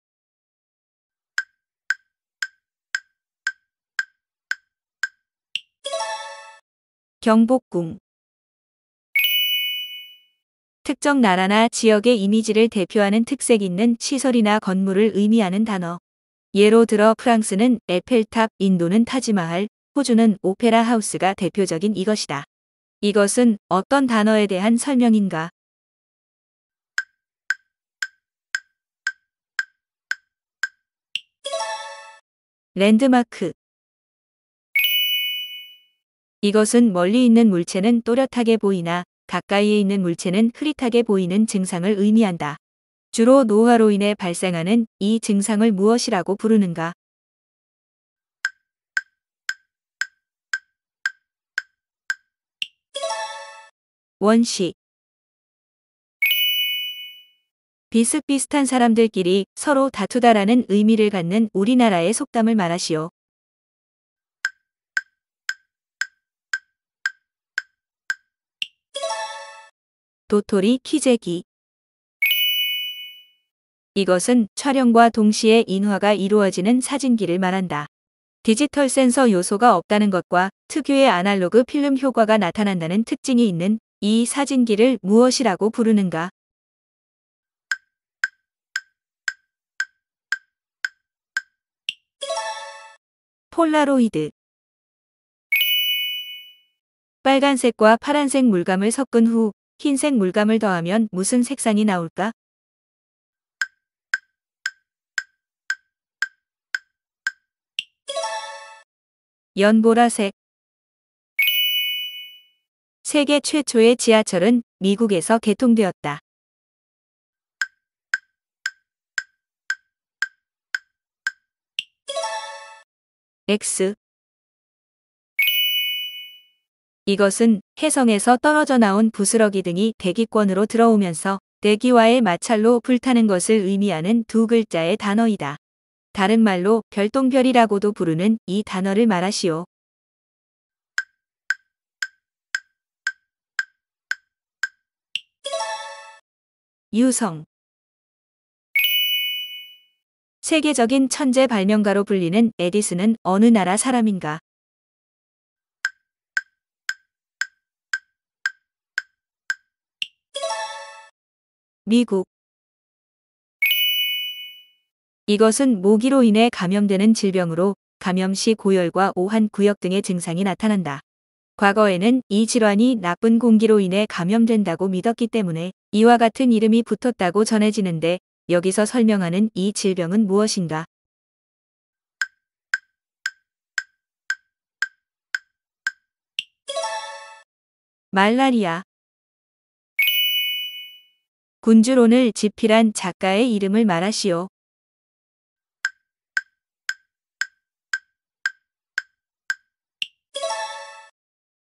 경복궁 특정 나라나 지역의 이미지를 대표하는 특색 있는 시설이나 건물을 의미하는 단어 예로 들어 프랑스는 에펠탑, 인도는 타지마할, 호주는 오페라 하우스가 대표적인 이것이다. 이것은 어떤 단어에 대한 설명인가? 랜드마크 이것은 멀리 있는 물체는 또렷하게 보이나 가까이에 있는 물체는 흐릿하게 보이는 증상을 의미한다. 주로 노화로 인해 발생하는 이 증상을 무엇이라고 부르는가? 원시 비슷비슷한 사람들끼리 서로 다투다라는 의미를 갖는 우리나라의 속담을 말하시오. 도토리 키재기 이것은 촬영과 동시에 인화가 이루어지는 사진기를 말한다. 디지털 센서 요소가 없다는 것과 특유의 아날로그 필름 효과가 나타난다는 특징이 있는 이 사진기를 무엇이라고 부르는가? 폴라로이드 빨간색과 파란색 물감을 섞은 후 흰색 물감을 더하면 무슨 색상이 나올까? 연보라색 세계 최초의 지하철은 미국에서 개통되었다. X 이것은 해성에서 떨어져 나온 부스러기 등이 대기권으로 들어오면서 대기와의 마찰로 불타는 것을 의미하는 두 글자의 단어이다. 다른 말로 별똥별이라고도 부르는 이 단어를 말하시오. 유성 세계적인 천재 발명가로 불리는 에디슨은 어느 나라 사람인가? 미국 이것은 모기로 인해 감염되는 질병으로 감염 시 고열과 오한 구역 등의 증상이 나타난다. 과거에는 이 질환이 나쁜 공기로 인해 감염된다고 믿었기 때문에 이와 같은 이름이 붙었다고 전해지는데 여기서 설명하는 이 질병은 무엇인가? 말라리아 군주론을 집필한 작가의 이름을 말하시오.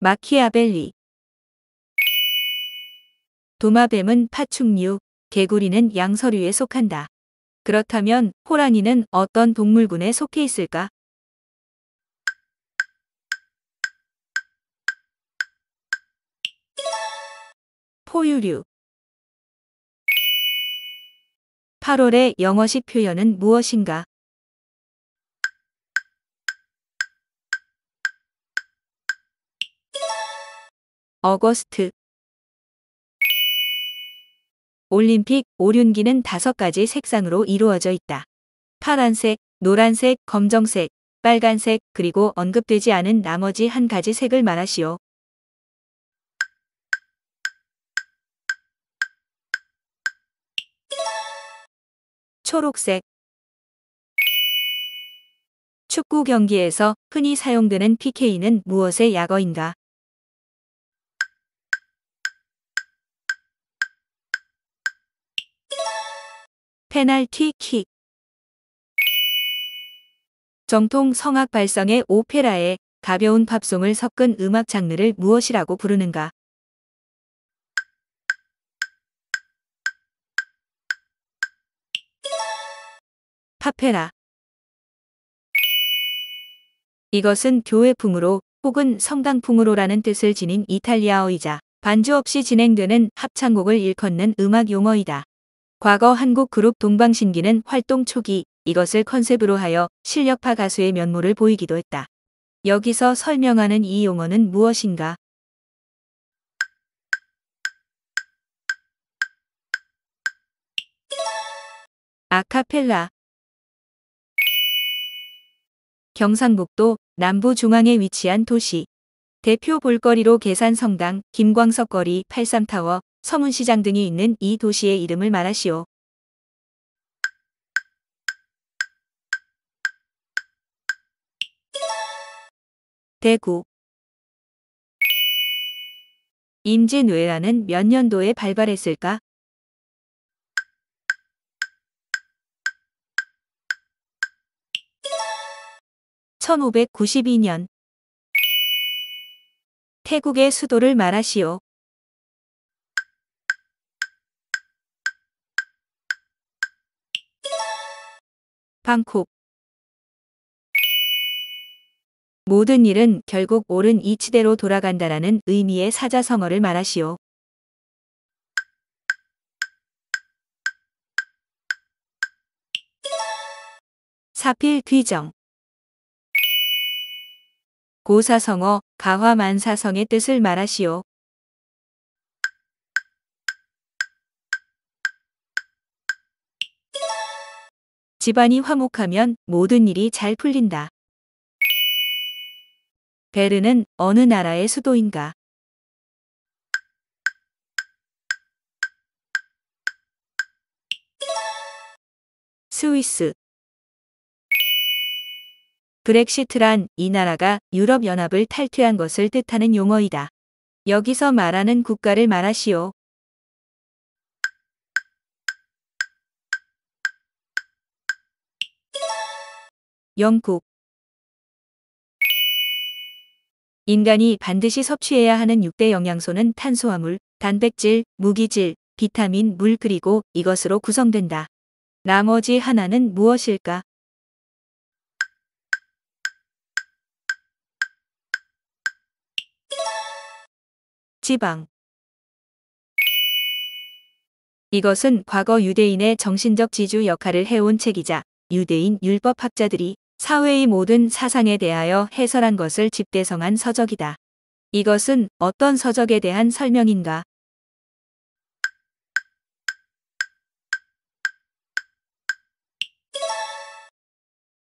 마키아벨리 도마뱀은 파충류, 개구리는 양서류에 속한다. 그렇다면 호랑이는 어떤 동물군에 속해 있을까? 포유류 8월의 영어식 표현은 무엇인가? 어거스트 올림픽 오륜기는 다섯 가지 색상으로 이루어져 있다. 파란색, 노란색, 검정색, 빨간색, 그리고 언급되지 않은 나머지 한 가지 색을 말하시오. 초록색 축구 경기에서 흔히 사용되는 PK는 무엇의 약어인가? 페널티 킥 정통 성악 발성의 오페라에 가벼운 팝송을 섞은 음악 장르를 무엇이라고 부르는가? 파페라 이것은 교회풍으로 혹은 성당풍으로라는 뜻을 지닌 이탈리아어이자 반주 없이 진행되는 합창곡을 일컫는 음악 용어이다. 과거 한국 그룹 동방신기는 활동 초기 이것을 컨셉으로 하여 실력파 가수의 면모를 보이기도 했다. 여기서 설명하는 이 용어는 무엇인가? 아카펠라 경상북도 남부 중앙에 위치한 도시 대표 볼거리로 계산성당, 김광석거리, 83타워, 서문시장 등이 있는 이 도시의 이름을 말하시오. 대구 임진왜란은 몇 년도에 발발했을까? (1592년) 태국의 수도를 말하시오. 방콕 모든 일은 결국 옳은 이치대로 돌아간다라는 의미의 사자성어를 말하시오. 사필 귀정 고사성어, 가화만사성의 뜻을 말하시오. 집안이 화목하면 모든 일이 잘 풀린다. 베르는 어느 나라의 수도인가? 스위스 브렉시트란 이 나라가 유럽연합을 탈퇴한 것을 뜻하는 용어이다. 여기서 말하는 국가를 말하시오. 영국 인간이 반드시 섭취해야 하는 6대 영양소는 탄수화물, 단백질, 무기질, 비타민, 물 그리고 이것으로 구성된다. 나머지 하나는 무엇일까? 지방 이것은 과거 유대인의 정신적 지주 역할을 해온 책이자 유대인 율법학자들이 사회의 모든 사상에 대하여 해설한 것을 집대성한 서적이다. 이것은 어떤 서적에 대한 설명인가?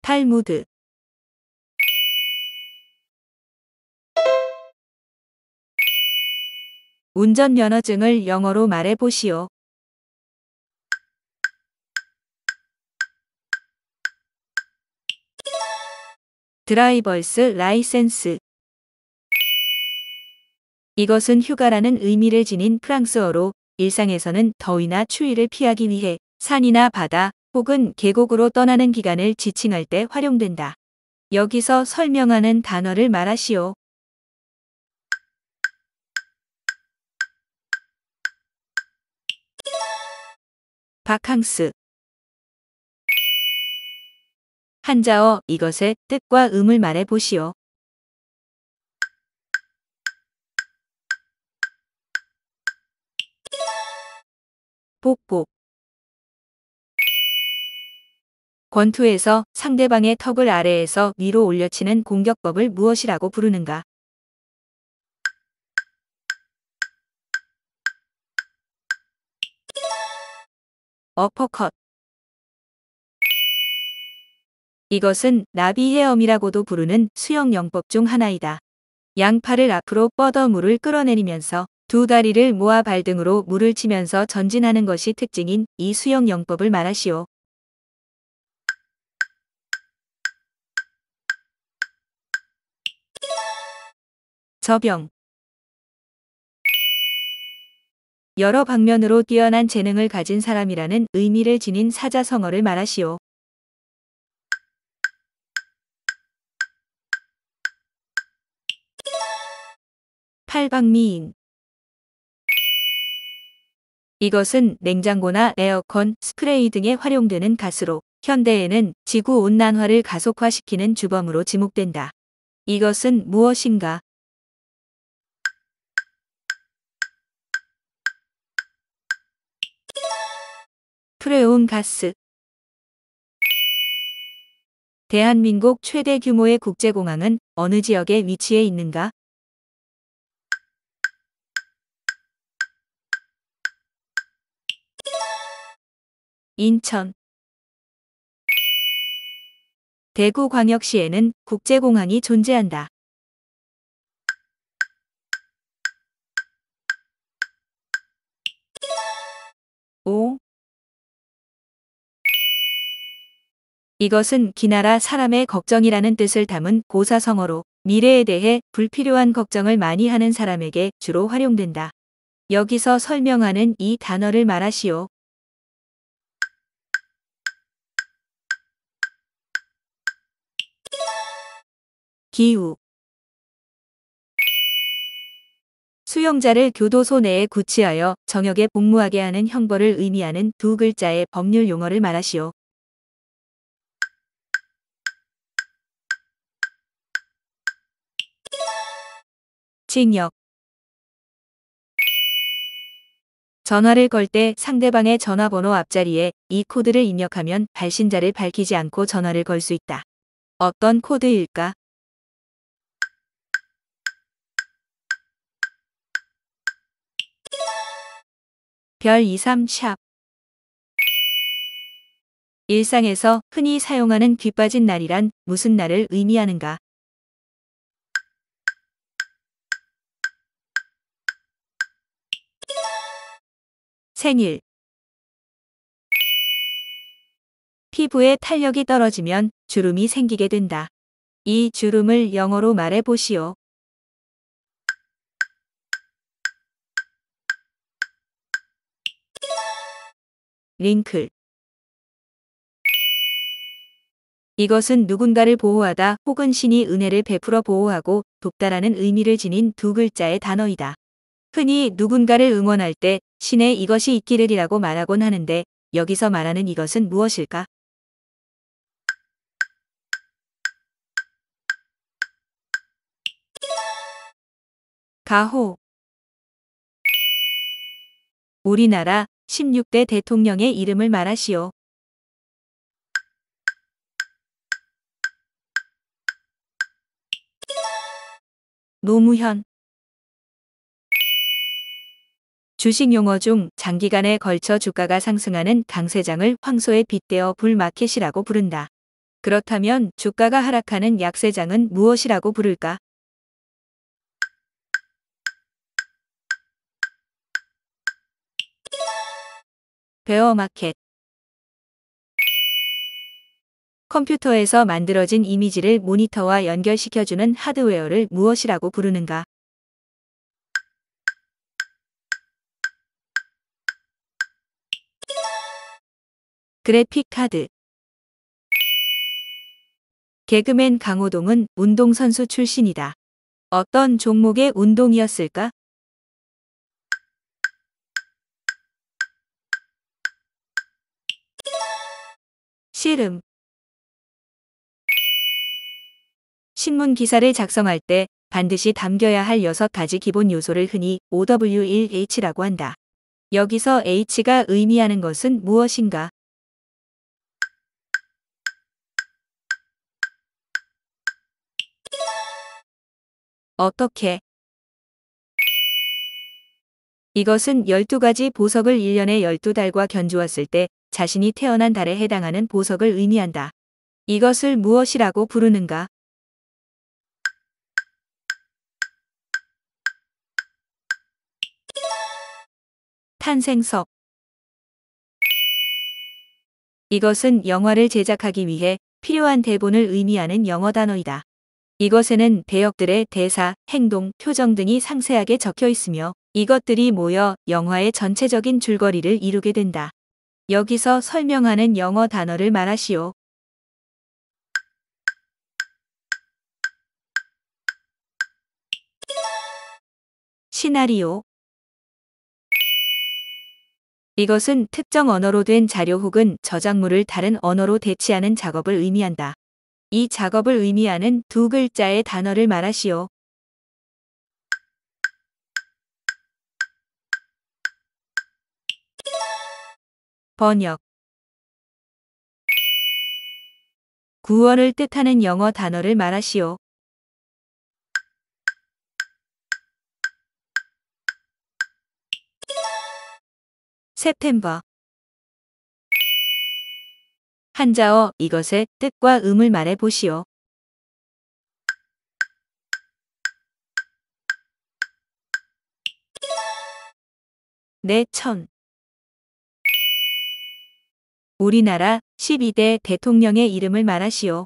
탈무드 운전면허증을 영어로 말해보시오. 드라이버스 라이센스 이것은 휴가라는 의미를 지닌 프랑스어로 일상에서는 더위나 추위를 피하기 위해 산이나 바다 혹은 계곡으로 떠나는 기간을 지칭할 때 활용된다. 여기서 설명하는 단어를 말하시오. 바캉스 한자어 이것의 뜻과 음을 말해 보시오. 복복 권투에서 상대방의 턱을 아래에서 위로 올려치는 공격법을 무엇이라고 부르는가? 어퍼컷 이것은 나비헤엄이라고도 부르는 수영영법 중 하나이다. 양팔을 앞으로 뻗어 물을 끌어내리면서 두 다리를 모아 발등으로 물을 치면서 전진하는 것이 특징인 이 수영영법을 말하시오. 저병 여러 방면으로 뛰어난 재능을 가진 사람이라는 의미를 지닌 사자성어를 말하시오. 팔방미인 이것은 냉장고나 에어컨, 스프레이 등에 활용되는 가스로 현대에는 지구온난화를 가속화시키는 주범으로 지목된다. 이것은 무엇인가? 프레온 가스 대한민국 최대 규모의 국제공항은 어느 지역에 위치해 있는가? 인천 대구광역시에는 국제공항이 존재한다. 오 이것은 기나라 사람의 걱정이라는 뜻을 담은 고사성어로 미래에 대해 불필요한 걱정을 많이 하는 사람에게 주로 활용된다. 여기서 설명하는 이 단어를 말하시오. 기후 수용자를 교도소 내에 구치하여 정역에 복무하게 하는 형벌을 의미하는 두 글자의 법률 용어를 말하시오. 징역 전화를 걸 때 상대방의 전화번호 앞자리에 이 코드를 입력하면 발신자를 밝히지 않고 전화를 걸 수 있다. 어떤 코드일까? 별23 샵. 일상에서 흔히 사용하는 귀 빠진 날이란 무슨 날을 의미하는가? 생일 피부에 탄력이 떨어지면 주름이 생기게 된다. 이 주름을 영어로 말해보시오. 링클 이것은 누군가를 보호하다 혹은 신이 은혜를 베풀어 보호하고 돕다라는 의미를 지닌 두 글자의 단어이다. 흔히 누군가를 응원할 때 신의 이것이 있기를이라고 말하곤 하는데 여기서 말하는 이것은 무엇일까? 가호 우리나라 16대 대통령의 이름을 말하시오. 노무현 주식 용어 중 장기간에 걸쳐 주가가 상승하는 강세장을 황소에 빗대어 불마켓이라고 부른다. 그렇다면 주가가 하락하는 약세장은 무엇이라고 부를까? 베어마켓 컴퓨터에서 만들어진 이미지를 모니터와 연결시켜주는 하드웨어를 무엇이라고 부르는가? 그래픽 카드 개그맨 강호동은 운동선수 출신이다. 어떤 종목의 운동이었을까? 씨름 신문 기사를 작성할 때 반드시 담겨야 할 6가지 기본 요소를 흔히 OW1H라고 한다. 여기서 H가 의미하는 것은 무엇인가? 어떻게? 이것은 12가지 보석을 1년에 12달과 견주었을 때 자신이 태어난 달에 해당하는 보석을 의미한다. 이것을 무엇이라고 부르는가? 탄생석 이것은 영화를 제작하기 위해 필요한 대본을 의미하는 영어 단어이다. 이것에는 배역들의 대사, 행동, 표정 등이 상세하게 적혀 있으며 이것들이 모여 영화의 전체적인 줄거리를 이루게 된다. 여기서 설명하는 영어 단어를 말하시오. 시나리오 이것은 특정 언어로 된 자료 혹은 저작물을 다른 언어로 대체하는 작업을 의미한다. 이 작업을 의미하는 두 글자의 단어를 말하시오. 번역 구원을 뜻하는 영어 단어를 말하시오. September 한자어 이것의 뜻과 음을 말해 보시오. 내천 네, 우리나라 12대 대통령의 이름을 말하시오.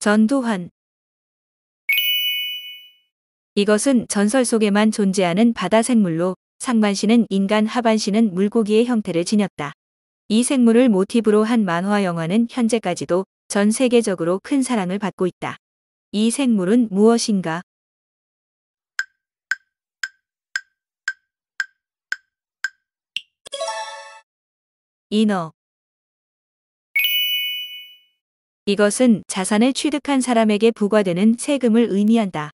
전두환 이것은 전설 속에만 존재하는 바다 생물로 상반신은 인간 하반신은 물고기의 형태를 지녔다. 이 생물을 모티브로 한 만화 영화는 현재까지도 전 세계적으로 큰 사랑을 받고 있다. 이 생물은 무엇인가? 인어 이것은 자산을 취득한 사람에게 부과되는 세금을 의미한다.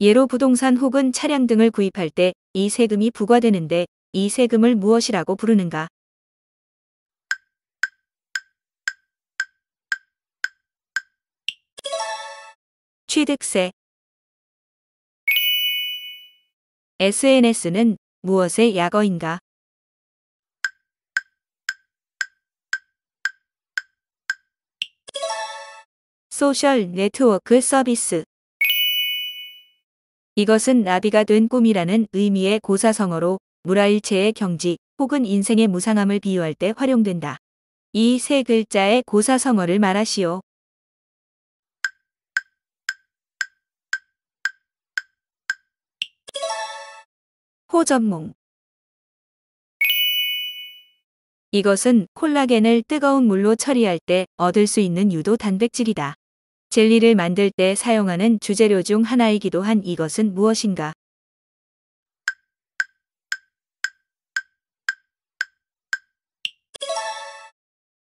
예로 부동산 혹은 차량 등을 구입할 때 이 세금이 부과되는데 이 세금을 무엇이라고 부르는가? 취득세 SNS는 무엇의 약어인가? 소셜 네트워크 서비스 이것은 나비가 된 꿈이라는 의미의 고사성어로 무라일체의 경지 혹은 인생의 무상함을 비유할 때 활용된다. 이 세 글자의 고사성어를 말하시오. 호접몽 이것은 콜라겐을 뜨거운 물로 처리할 때 얻을 수 있는 유도 단백질이다. 젤리를 만들 때 사용하는 주재료 중 하나이기도 한 이것은 무엇인가?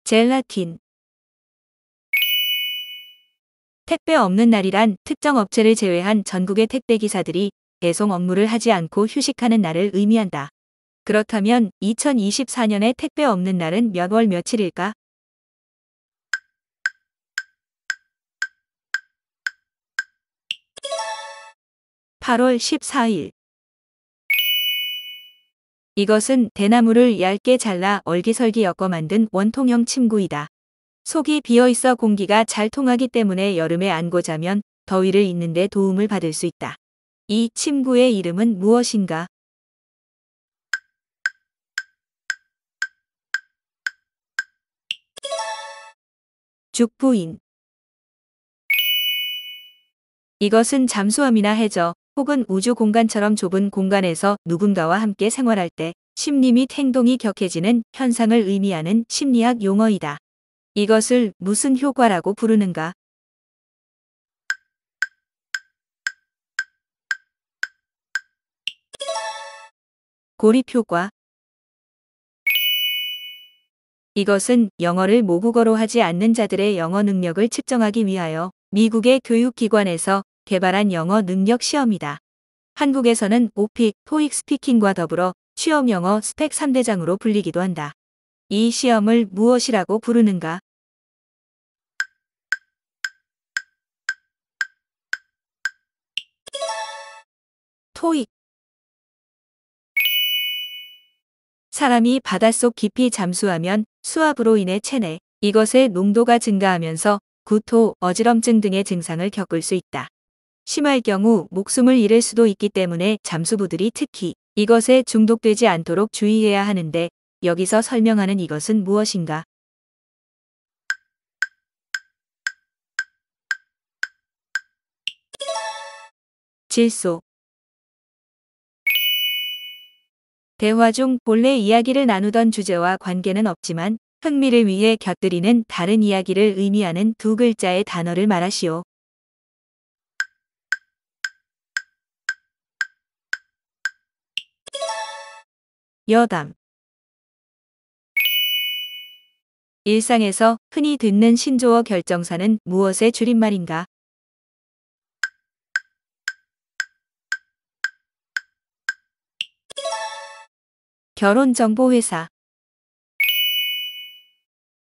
젤라틴 택배 없는 날이란 특정 업체를 제외한 전국의 택배 기사들이 배송 업무를 하지 않고 휴식하는 날을 의미한다. 그렇다면 2024년의 택배 없는 날은 몇 월 며칠일까? 8월 14일 이것은 대나무를 얇게 잘라 얼기설기 엮어 만든 원통형 침구이다. 속이 비어있어 공기가 잘 통하기 때문에 여름에 안고 자면 더위를 잇는데 도움을 받을 수 있다. 이 침구의 이름은 무엇인가? 죽부인 이것은 잠수함이나 해저, 혹은 우주 공간처럼 좁은 공간에서 누군가와 함께 생활할 때 심리 및 행동이 격해지는 현상을 의미하는 심리학 용어이다. 이것을 무슨 효과라고 부르는가? 고립 효과 이것은 영어를 모국어로 하지 않는 자들의 영어 능력을 측정하기 위하여 미국의 교육기관에서 개발한 영어 능력 시험이다. 한국에서는 오픽, 토익 스피킹과 더불어 취업 영어 스펙 3대장으로 불리기도 한다. 이 시험을 무엇이라고 부르는가? 토익 사람이 바닷속 깊이 잠수하면 수압으로 인해 체내, 이것의 농도가 증가하면서 구토, 어지럼증 등의 증상을 겪을 수 있다. 심할 경우 목숨을 잃을 수도 있기 때문에 잠수부들이 특히 이것에 중독되지 않도록 주의해야 하는데 여기서 설명하는 이것은 무엇인가? 질소 대화 중 본래 이야기를 나누던 주제와 관계는 없지만 흥미를 위해 곁들이는 다른 이야기를 의미하는 두 글자의 단어를 말하시오. 여담 일상에서 흔히 듣는 신조어 결정사는 무엇의 줄임말인가? 결혼정보회사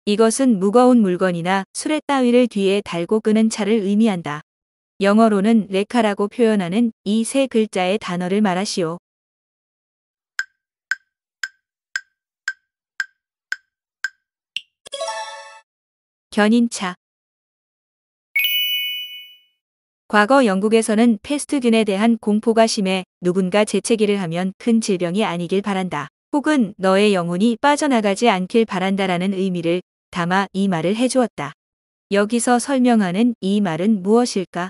이것은 무거운 물건이나 수레 따위를 뒤에 달고 끄는 차를 의미한다. 영어로는 레카라고 표현하는 이 세 글자의 단어를 말하시오. 견인차 과거 영국에서는 패스트균에 대한 공포가 심해 누군가 재채기를 하면 큰 질병이 아니길 바란다. 혹은 너의 영혼이 빠져나가지 않길 바란다라는 의미를 담아 이 말을 해주었다. 여기서 설명하는 이 말은 무엇일까?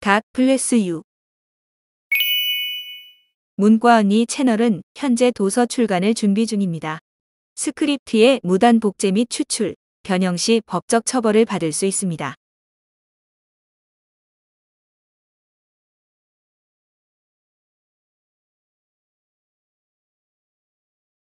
각 플레스 유 문과언니 채널은 현재 도서 출간을 준비 중입니다. 스크립트의 무단 복제 및 추출, 변형 시 법적 처벌을 받을 수 있습니다.